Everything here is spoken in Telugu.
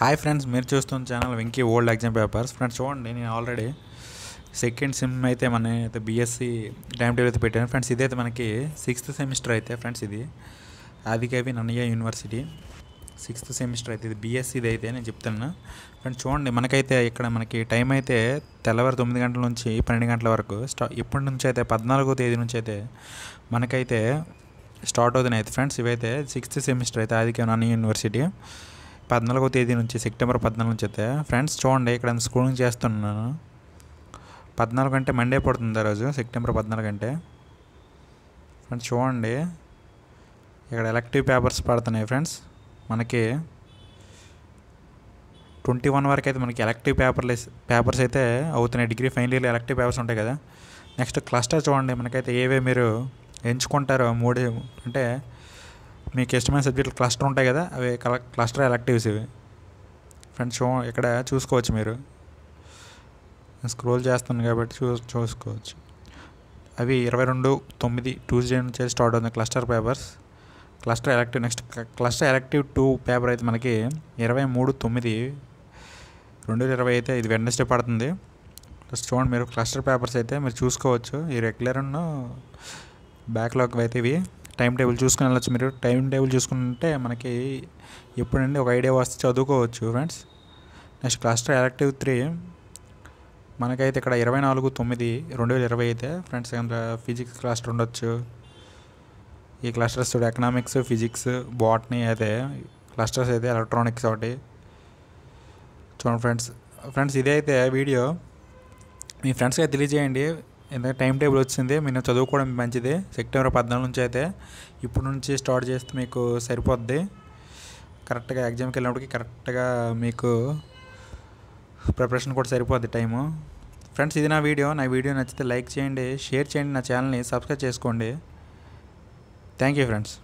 హాయ్ ఫ్రెండ్స్ మీరు చూస్తున్న channel Venky old exam papers friends చూడండి నేను ఆల్రెడీ సెకండ్ సిమ్ అయితే మన అయితే బీఎస్సీ టైం టేబుల్ అయితే పెట్టాను ఫ్రెండ్స్ ఇదైతే మనకి సిక్స్త్ సెమిస్టర్ అయితే ఫ్రెండ్స్ ఇది Adikavi Nannaya university sixth semester అయితే ఇది బీఎస్సీది అయితే నేను చెప్తాను ఫ్రెండ్స్ చూడండి మనకైతే ఇక్కడ మనకి టైం అయితే తెల్లవారు తొమ్మిది గంటల నుంచి పన్నెండు గంటల వరకు స్టా ఇప్పటి నుంచి అయితే పద్నాలుగో తేదీ నుంచి అయితే మనకైతే స్టార్ట్ అవుతున్నాయి అయితే ఫ్రెండ్స్ ఇవైతే సిక్స్త్ సెమిస్టర్ అయితే ఆదికవి నన్నయ్య యూనివర్సిటీ పద్నాలుగో తేదీ నుంచి సెప్టెంబర్ పద్నాలుగు నుంచి అయితే ఫ్రెండ్స్ చూడండి ఇక్కడ నుంచి చేస్తున్నాను పద్నాలుగు అంటే మండే పడుతుంది ఆ రోజు సెప్టెంబర్ పద్నాలుగు అంటే ఫ్రెండ్స్ చూడండి ఇక్కడ ఎలక్టివ్ పేపర్స్ పడుతున్నాయి ఫ్రెండ్స్ మనకి ట్వంటీ వన్ వరకు అయితే మనకి ఎలక్టివ్ పేపర్లు పేపర్స్ అయితే అవుతున్నాయి degree final year elective papers ఉంటాయి కదా నెక్స్ట్ క్లస్టర్ చూడండి మనకైతే ఏవే మీరు ఎంచుకుంటారో మూడు అంటే మీకు ఇష్టమైన సబ్జెక్టులు క్లస్టర్ ఉంటాయి కదా అవి క్లస్టర్ ఎలక్టివ్స్ ఇవి ఫ్రెండ్స్ చూ ఇక్కడ చూసుకోవచ్చు మీరు స్క్రోల్ చేస్తుంది కాబట్టి చూ చూసుకోవచ్చు అవి ఇరవై రెండు తొమ్మిది ట్యూస్డే నుంచి స్టార్ట్ అవుతుంది cluster papers cluster elective next cluster elective two paper అయితే మనకి ఇరవై మూడు తొమ్మిది రెండు వేల ఇరవై అయితే ఇది వెడ్నెస్డే పడుతుంది చూడండి మీరు క్లస్టర్ పేపర్స్ అయితే మీరు చూసుకోవచ్చు ఈ రెగ్యులర్ బ్యాక్లాగ్ అయితే ఇవి టైం టేబుల్ చూసుకుని వెళ్ళచ్చు మీరు టైం టేబుల్ చూసుకుంటే మనకి ఎప్పుడండి ఒక ఐడియా వస్తే చదువుకోవచ్చు friends next cluster elective three మనకైతే ఇక్కడ ఇరవై నాలుగు తొమ్మిది రెండు వేల ఇరవై అయితే ఫ్రెండ్స్ ఫిజిక్స్ క్లస్టర్ ఉండొచ్చు ఈ క్లస్టర్స్ ఎకనామిక్స్ ఫిజిక్స్ బాటనీ అయితే క్లస్టర్స్ అయితే ఎలక్ట్రానిక్స్ ఒకటి చూడండి ఫ్రెండ్స్ ఫ్రెండ్స్ ఇదే అయితే వీడియో మీ ఫ్రెండ్స్కి తెలియజేయండి ఎందుకంటే టైం టేబుల్ వచ్చింది మేము చదువుకోవడం మంచిది సెప్టెంబర్ పద్నాలుగు నుంచి అయితే ఇప్పటి నుంచి స్టార్ట్ చేస్తే మీకు సరిపోద్ది కరెక్ట్గా ఎగ్జామ్కి వెళ్ళినప్పటికి కరెక్ట్గా మీకు ప్రిపరేషన్ కూడా సరిపోద్ది టైము ఫ్రెండ్స్ ఇది నా వీడియో నా వీడియో నచ్చితే లైక్ చేయండి షేర్ చేయండి నా ఛానల్ని సబ్స్క్రైబ్ చేసుకోండి థ్యాంక్ యూ ఫ్రెండ్స్